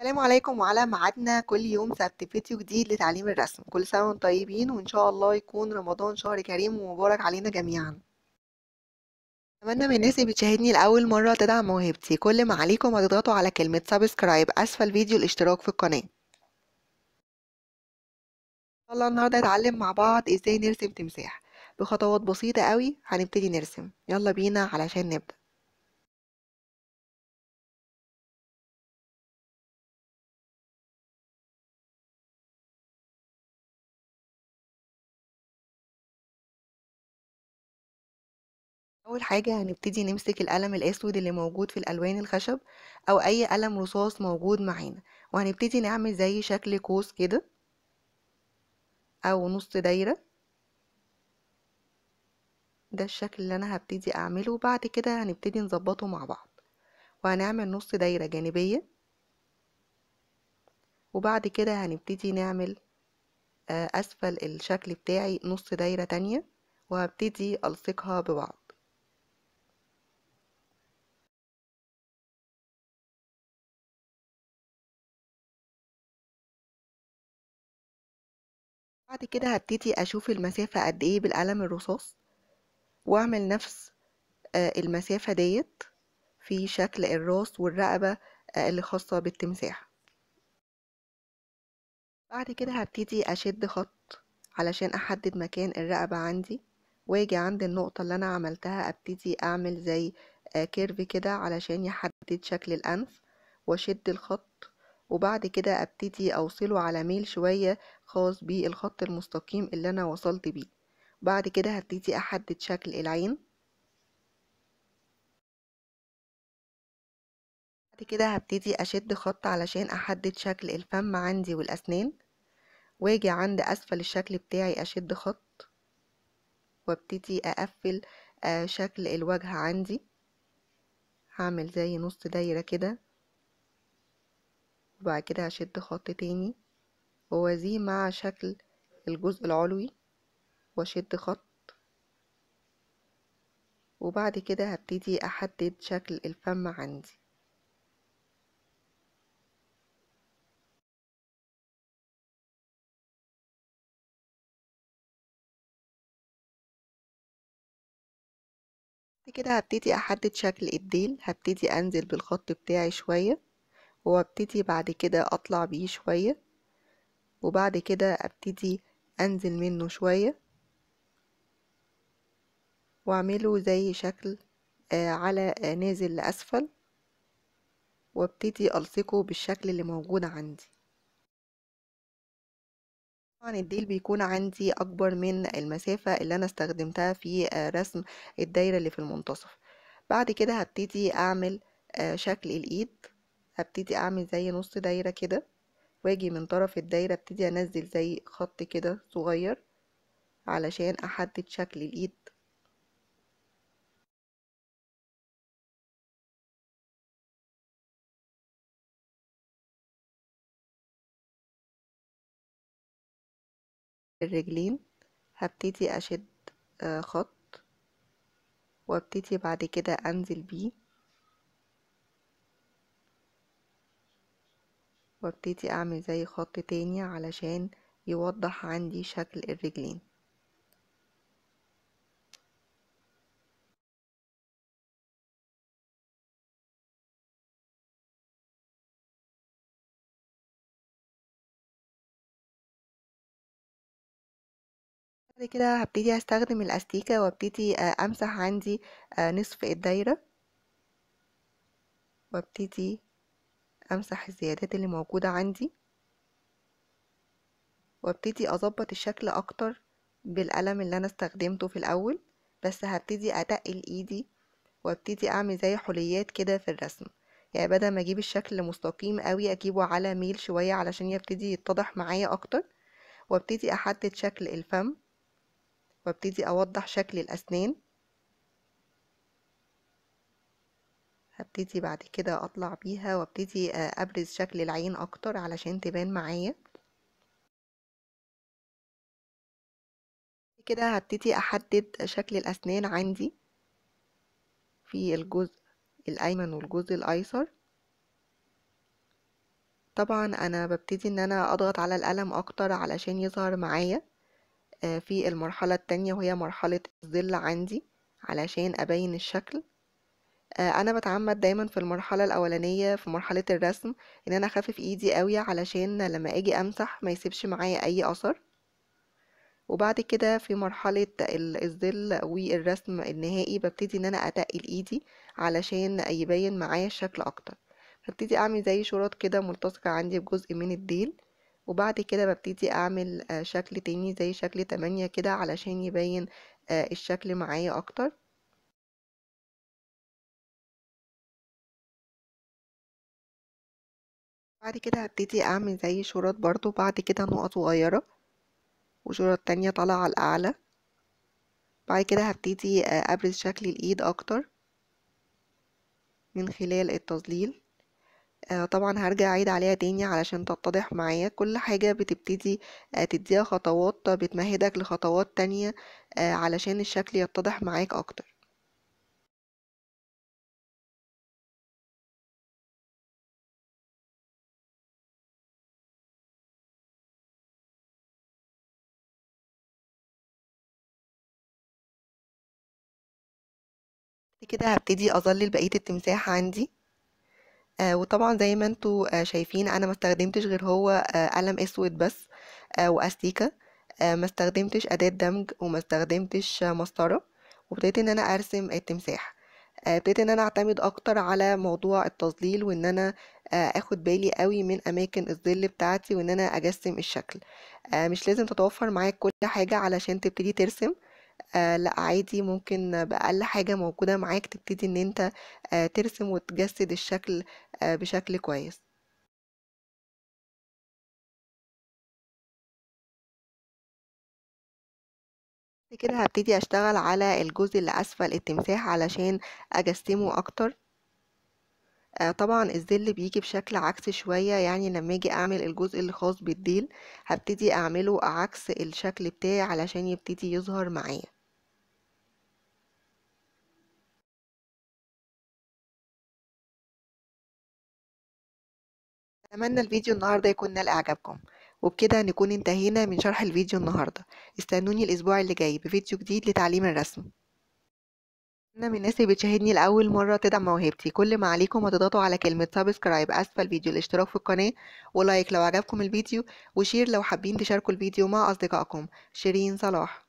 السلام عليكم وعلى ميعادنا كل يوم سبت فيديو جديد لتعليم الرسم كل سنة وانتم طيبين وان شاء الله يكون رمضان شهر كريم ومبارك علينا جميعا اتمنى من الناس اللي بتشاهدني لاول مره تدعم موهبتي كل ما عليكم هتضغطوا على كلمه سبسكرايب اسفل فيديو الاشتراك في القناه ان شاء الله النهارده نتعلم مع بعض ازاي نرسم تمساح بخطوات بسيطه قوي هنبتدي نرسم يلا بينا علشان نبدا أول حاجة هنبتدي نمسك القلم الأسود اللي موجود في الألوان الخشب أو أي قلم رصاص موجود معانا وهنبتدي نعمل زي شكل قوس كده أو نص دايرة ده الشكل اللي أنا هبتدي أعمله وبعد كده هنبتدي نظبطه مع بعض وهنعمل نص دايرة جانبية وبعد كده هنبتدي نعمل آه، أسفل الشكل بتاعي نص دايرة تانية وهبتدي ألصقها ببعض بعد كده هبتدي أشوف المسافة قد إيه بالقلم الرصاص وأعمل نفس آه، المسافة ديت في شكل الراس والرقبة آه، اللي خاصة بالتمساح بعد كده هبتدي أشد خط علشان أحدد مكان الرقبة عندي واجي عند النقطة اللي أنا عملتها أبتدي أعمل زي كيرف آه، كده علشان يحدد شكل الأنف وأشد الخط وبعد كده أبتدي أوصله على ميل شوية خاص بالخط المستقيم اللي أنا وصلت بيه بعد كده هبتدي أحدد شكل العين بعد كده هبتدي أشد خط علشان أحدد شكل الفم عندي والأسنان واجي عند أسفل الشكل بتاعي أشد خط وابتدي أقفل آه، شكل الوجه عندي هعمل زي نص دايرة كده وبعد كده هشد خط تاني ووازيه مع شكل الجزء العلوي واشد خط وبعد كده هبتدي احدد شكل الفم عندي كده هبتدي احدد شكل الديل هبتدي انزل بالخط بتاعي شويه وابتدي بعد كده اطلع بيه شوية وبعد كده ابتدي انزل منه شوية واعمله زي شكل آه، على آه، نازل لأسفل وابتدي ألصقه بالشكل اللي موجود عندي طبعا الديل بيكون عندي أكبر من المسافة اللي أنا استخدمتها في آه، رسم الدايرة اللي في المنتصف بعد كده هبتدي أعمل شكل الإيد هبتدي اعمل زي نص دايرة كده واجي من طرف الدايرة ابتدي انزل زي خط كده صغير علشان احدد شكل الايد الرجلين هبتدي اشد آه، خط وابتدي بعد كده انزل بيه وابتدي اعمل زي خط تاني علشان يوضح عندي شكل الرجلين بعد كده هبتدي استخدم الاستيكه وابتدي آه، امسح عندي آه، نصف الدايره وابتدي امسح الزيادات اللي موجودة عندي وابتدي اظبط الشكل اكتر بالقلم اللي انا استخدمته في الاول بس هبتدي اتقل ايدي وابتدي اعمل زي حليات كده في الرسم يعني بدل ما اجيب الشكل مستقيم قوي اجيبه على ميل شوية علشان يبتدي يتضح معايا اكتر وابتدي احدد شكل الفم وابتدي اوضح شكل الاسنان هبتدي بعد كده اطلع بيها وابتدي آه، ابرز شكل العين اكتر علشان تبان معايا كده هبتدي احدد شكل الاسنان عندي في الجزء الايمن والجزء الايسر طبعا انا ببتدي ان انا اضغط على القلم اكتر علشان يظهر معايا آه، في المرحلة التانية وهي مرحلة الظل عندي علشان ابين الشكل آه، انا بتعمد دايما في المرحله الاولانيه في مرحله الرسم ان انا اخفف ايدي قوي علشان لما اجي امسح ما يسيبش معايا اي اثر وبعد كده في مرحله الظل والرسم النهائي ببتدي ان انا اتقل ايدي علشان يبين معايا الشكل اكتر ببتدي اعمل زي شراط كده ملتصقه عندي بجزء من الديل وبعد كده ببتدي اعمل آه، شكل تاني زي شكل تمانية كده علشان يبين آه، الشكل معايا اكتر بعد كده هبتدي اعمل زي شورات برضو بعد كده نقط صغيرة وشورات تانية طالعة على الأعلى بعد كده هبتدي آه، أبرز شكل الإيد أكتر من خلال التظليل آه، طبعا هرجع أعيد عليها تاني علشان تتضح معايا كل حاجة بتبتدي آه، تديها خطوات بتمهدك لخطوات تانية علشان الشكل يتضح معاك أكتر كده هبتدي اظلل بقية التمساح عندي آه وطبعا زي ما انتوا آه شايفين انا ما استخدمتش غير هو آه قلم اسود بس آه واستيكه آه ما استخدمتش اداه دمج وما استخدمتش آه مسطره وابتديت ان انا ارسم التمساح آه، ابتديت ان انا اعتمد اكتر على موضوع التظليل وان انا آه، اخد بالي قوي من اماكن الظل بتاعتي وان انا اجسم الشكل آه، مش لازم تتوفر معاك كل حاجه علشان تبتدي ترسم آه لا عادي ممكن بأقل حاجة موجودة معاك تبتدي ان انت آه ترسم وتجسد الشكل آه بشكل كويس كده هبتدي اشتغل على الجزء اللي اسفل التمساح علشان اجسمه اكتر آه، طبعا الزل بيجي بشكل عكسي شوية يعني لما اجي اعمل الجزء الخاص بالديل هبتدي اعمله عكس الشكل بتاعي علشان يبتدي يظهر معايا اتمنى الفيديو النهاردة يكون نال اعجابكم وبكده نكون انتهينا من شرح الفيديو النهاردة استنوني الاسبوع اللي جاي بفيديو جديد لتعليم الرسم انا من الناس اللي بتشاهدني لاول مره تدعم موهبتي كل ما عليكم هتضغطوا على كلمه سبسكرايب اسفل الفيديو الاشتراك في القناه ولايك لو عجبكم الفيديو وشير لو حابين تشاركوا الفيديو مع اصدقائكم شيرين صلاح